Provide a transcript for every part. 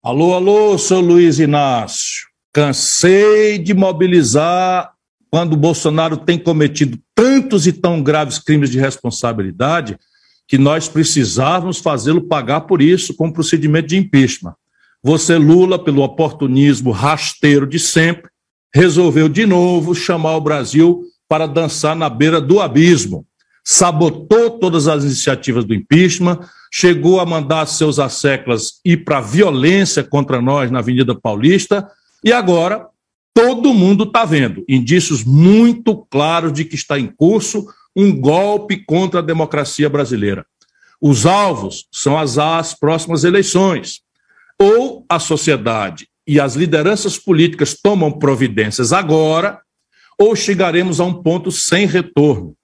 Alô, alô, sou Luiz Inácio. Cansei de mobilizar quando o Bolsonaro tem cometido tantos e tão graves crimes de responsabilidade que nós precisávamos fazê-lo pagar por isso com o procedimento de impeachment. Você, Lula, pelo oportunismo rasteiro de sempre, resolveu de novo chamar o Brasil para dançar na beira do abismo sabotou todas as iniciativas do impeachment, chegou a mandar seus asseclas ir para violência contra nós na Avenida Paulista, e agora todo mundo está vendo indícios muito claros de que está em curso um golpe contra a democracia brasileira. Os alvos são as, as próximas eleições. Ou a sociedade e as lideranças políticas tomam providências agora, ou chegaremos a um ponto sem retorno.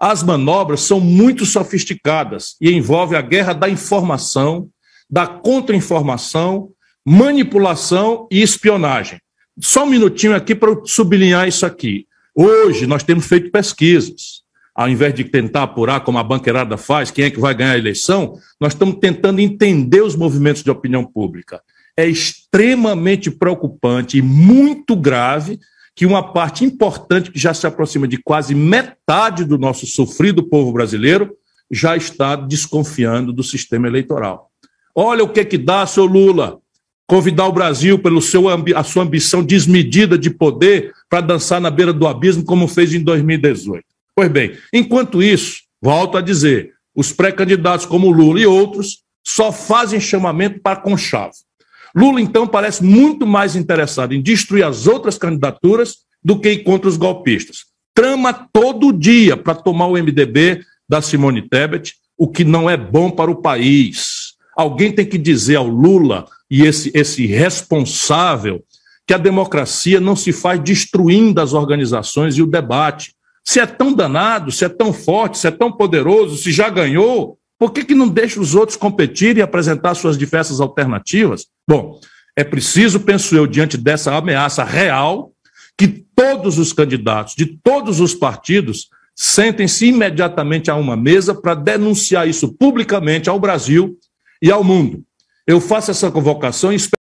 As manobras são muito sofisticadas e envolvem a guerra da informação, da contra-informação, manipulação e espionagem. Só um minutinho aqui para sublinhar isso aqui. Hoje nós temos feito pesquisas. Ao invés de tentar apurar como a banqueirada faz, quem é que vai ganhar a eleição, nós estamos tentando entender os movimentos de opinião pública. É extremamente preocupante e muito grave que uma parte importante, que já se aproxima de quase metade do nosso sofrido povo brasileiro, já está desconfiando do sistema eleitoral. Olha o que é que dá, seu Lula, convidar o Brasil pelo seu a sua ambição desmedida de poder para dançar na beira do abismo como fez em 2018. Pois bem, enquanto isso, volto a dizer, os pré-candidatos como Lula e outros só fazem chamamento para conchavo. Lula, então, parece muito mais interessado em destruir as outras candidaturas do que ir contra os golpistas. Trama todo dia para tomar o MDB da Simone Tebet, o que não é bom para o país. Alguém tem que dizer ao Lula e esse, esse responsável que a democracia não se faz destruindo as organizações e o debate. Se é tão danado, se é tão forte, se é tão poderoso, se já ganhou, por que, que não deixa os outros competirem e apresentar suas diversas alternativas? Bom, é preciso, penso eu, diante dessa ameaça real, que todos os candidatos de todos os partidos sentem-se imediatamente a uma mesa para denunciar isso publicamente ao Brasil e ao mundo. Eu faço essa convocação e espero.